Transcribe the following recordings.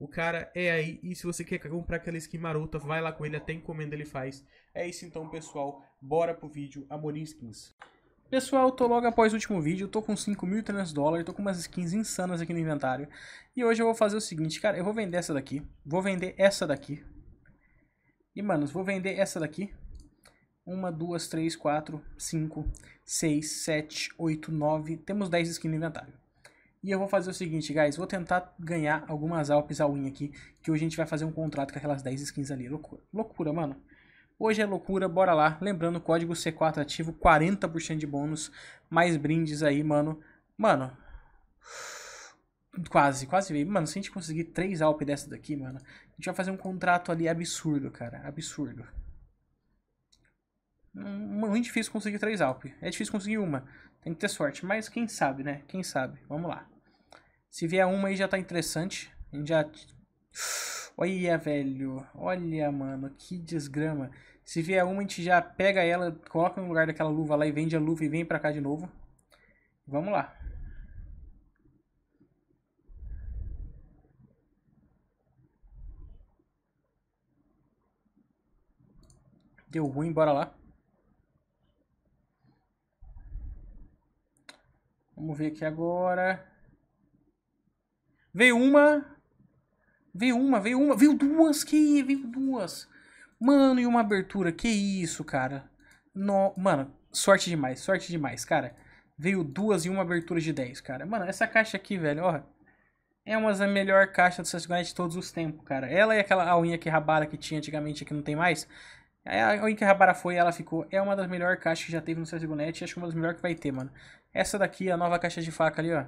o cara é aí, e se você quer comprar aquela skin marota, vai lá com ele, até encomenda ele faz. É isso então, pessoal. Bora pro vídeo Amorim Skins. Pessoal, tô logo após o último vídeo, tô com 5.300 dólares, tô com umas skins insanas aqui no inventário. E hoje eu vou fazer o seguinte, cara, eu vou vender essa daqui, vou vender essa daqui. E, manos, vou vender essa daqui. uma duas três quatro cinco seis sete oito nove temos 10 skins no inventário. E eu vou fazer o seguinte, guys, vou tentar ganhar algumas Alpes a win aqui, que hoje a gente vai fazer um contrato com aquelas 10 skins ali, loucura, loucura, mano. Hoje é loucura, bora lá. Lembrando, código C4 ativo, 40% de bônus, mais brindes aí, mano. Mano, quase, quase veio. Mano, se a gente conseguir 3 Alpes dessa daqui, mano, a gente vai fazer um contrato ali absurdo, cara, absurdo muito difícil conseguir três Alp. É difícil conseguir uma. Tem que ter sorte. Mas quem sabe, né? Quem sabe? Vamos lá. Se vier uma aí já tá interessante. A gente já. Olha, velho. Olha, mano. Que desgrama. Se vier uma, a gente já pega ela, coloca no lugar daquela luva lá e vende a luva e vem pra cá de novo. Vamos lá. Deu ruim, bora lá. Vamos ver aqui agora. Veio uma. Veio uma, veio uma. Veio duas, que veio duas. Mano, e uma abertura. Que isso, cara. No... Mano, sorte demais, sorte demais, cara. Veio duas e uma abertura de 10, cara. Mano, essa caixa aqui, velho, ó. É uma das melhores caixas do Sasuke de todos os tempos, cara. Ela e aquela unha que rabara que tinha antigamente, que não tem mais. A unha que rabara foi ela ficou. É uma das melhores caixas que já teve no CSGO e acho que uma das melhores que vai ter, mano. Essa daqui, a nova caixa de faca ali, ó.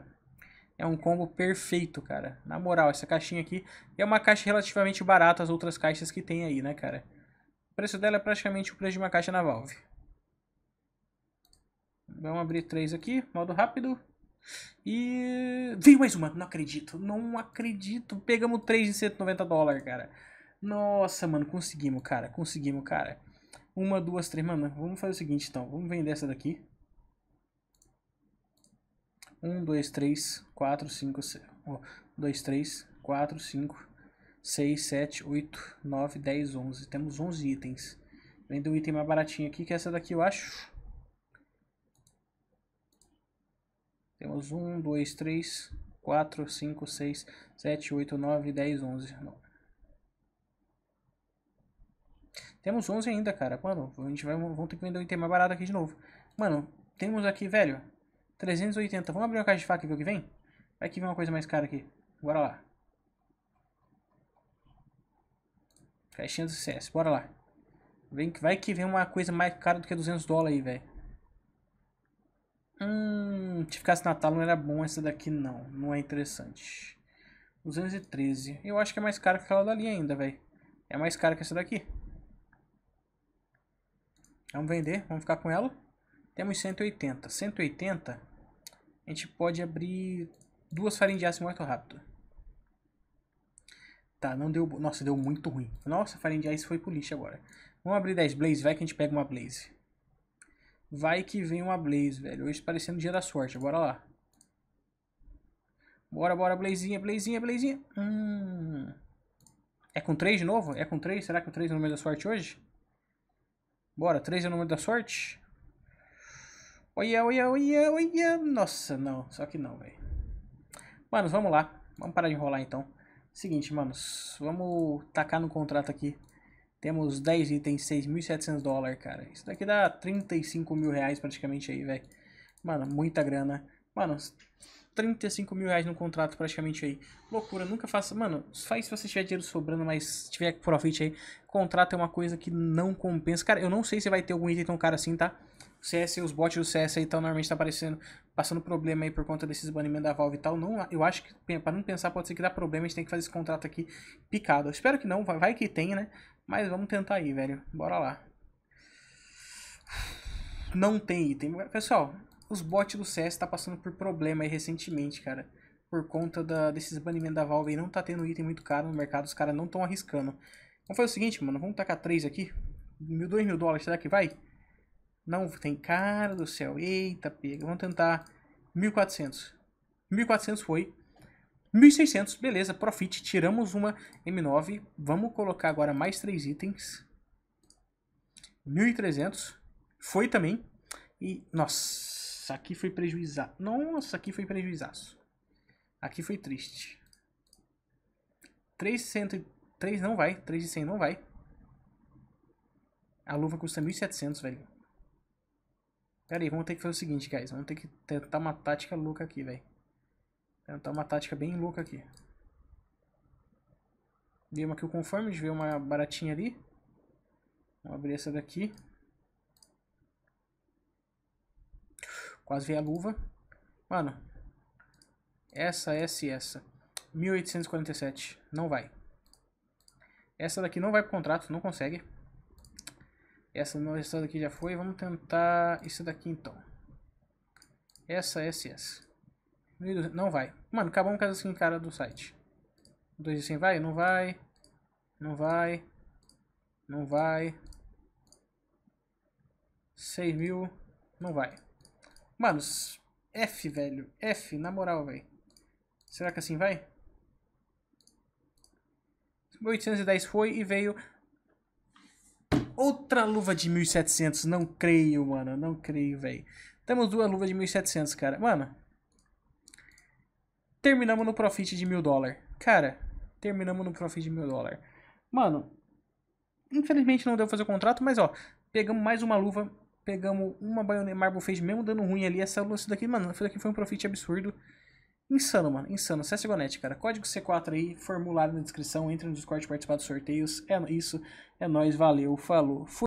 É um combo perfeito, cara. Na moral, essa caixinha aqui é uma caixa relativamente barata as outras caixas que tem aí, né, cara? O preço dela é praticamente o preço de uma caixa na Valve. Vamos abrir três aqui, modo rápido. E... Veio mais uma, não acredito, não acredito. Pegamos três de 190 dólares, cara. Nossa, mano, conseguimos, cara, conseguimos, cara. Uma, duas, três, mano, vamos fazer o seguinte, então. Vamos vender essa daqui. 1, 2, 3, 4, 5, 6, 2, 3, 4, 5, 6, 7, 8, 9, 10, 11. Temos 11 itens. Vendo um item mais baratinho aqui, que é essa daqui, eu acho. Temos 1, 2, 3, 4, 5, 6, 7, 8, 9, 10, 11. Não. Temos 11 ainda, cara. Mano, a gente vai vamos ter que vender um item mais barato aqui de novo. Mano, temos aqui, velho, 380. Vamos abrir uma caixa de faca e ver o que vem? Vai que vem uma coisa mais cara aqui. Bora lá. Caixinha do CS. Bora lá. Vem, vai que vem uma coisa mais cara do que 200 dólares aí, velho. Hum, se ficasse Natal não era bom essa daqui não. Não é interessante. 213. Eu acho que é mais caro que aquela dali ainda, velho. É mais caro que essa daqui. Vamos vender, vamos ficar com ela. Temos 180. 180 a gente pode abrir duas faringiaces muito rápido. Tá, não deu... Nossa, deu muito ruim. Nossa, faringiace foi pro lixo agora. Vamos abrir 10 Blaze, vai que a gente pega uma Blaze. Vai que vem uma Blaze, velho. Hoje tá parecendo dia da sorte, bora lá. Bora, bora, Blazinha, Blazinha, Blazinha. Hum... É com 3 de novo? É com 3? Será que o 3 é o número da sorte hoje? Bora, 3 é o número da sorte? oiê oiê oiê oiê Nossa, não. Só que não, velho. Manos, vamos lá. Vamos parar de enrolar, então. Seguinte, manos. Vamos tacar no contrato aqui. Temos 10 itens, 6.700 dólares, cara. Isso daqui dá 35 mil reais praticamente aí, velho. Mano, muita grana. Mano, 35 mil reais no contrato praticamente aí. Loucura, nunca faça. Mano, faz se você tiver dinheiro sobrando, mas tiver profit aí. Contrato é uma coisa que não compensa. Cara, eu não sei se vai ter algum item tão caro assim, tá? CS, os bots do CS aí, então, normalmente tá aparecendo, passando problema aí por conta desses banimentos da Valve e tal. Não, eu acho que, para não pensar, pode ser que dá problema, a gente tem que fazer esse contrato aqui picado. Eu espero que não, vai, vai que tem, né? Mas vamos tentar aí, velho. Bora lá. Não tem item. Pessoal, os bots do CS tá passando por problema aí recentemente, cara. Por conta da, desses banimentos da Valve aí, não tá tendo item muito caro no mercado, os caras não estão arriscando. Vamos então fazer o seguinte, mano, vamos tacar três aqui. Mil, dois mil dólares, será que vai? Não tem cara do céu. Eita, pega. Vamos tentar 1400. 1400 foi. 1600, beleza, profit. Tiramos uma M9. Vamos colocar agora mais três itens. 1300. Foi também. E, nossa, aqui foi prejuízo. Nossa, aqui foi prejuízo. Aqui foi triste. 300, não vai. 3.100 não vai. A luva custa 1700, velho. Pera aí, vamos ter que fazer o seguinte, guys. Vamos ter que tentar uma tática louca aqui, velho. Tentar uma tática bem louca aqui. Demos aqui o conforme, veio uma baratinha ali. Vamos abrir essa daqui. Quase veio a luva. Mano. Essa, essa e essa. 1847. Não vai. Essa daqui não vai pro contrato, não consegue. Essa é meu resultado aqui já foi. Vamos tentar isso daqui então. Essa, essa essa. 1200, não vai. Mano, acabamos com caso assim, cara, do site. 2,100 vai? Não vai. Não vai. Não vai. 6000. mil. Não vai. Mano, F, velho. F, na moral, velho. Será que assim vai? 810 foi e veio Outra luva de 1700, não creio, mano. Não creio, velho. Temos duas luvas de 1700, cara. Mano. Terminamos no profit de mil dólar. Cara, terminamos no profit de mil dólar. Mano, infelizmente não deu fazer o contrato, mas ó, pegamos mais uma luva. Pegamos uma baioneta Marble Face, mesmo dando ruim ali. Essa, luva isso daqui, mano, isso daqui foi um profit absurdo. Insano, mano. Insano. CSGONET, cara. Código C4 aí, formulário na descrição. Entre no Discord participar dos sorteios. É isso. É nóis. Valeu. Falou. Fui.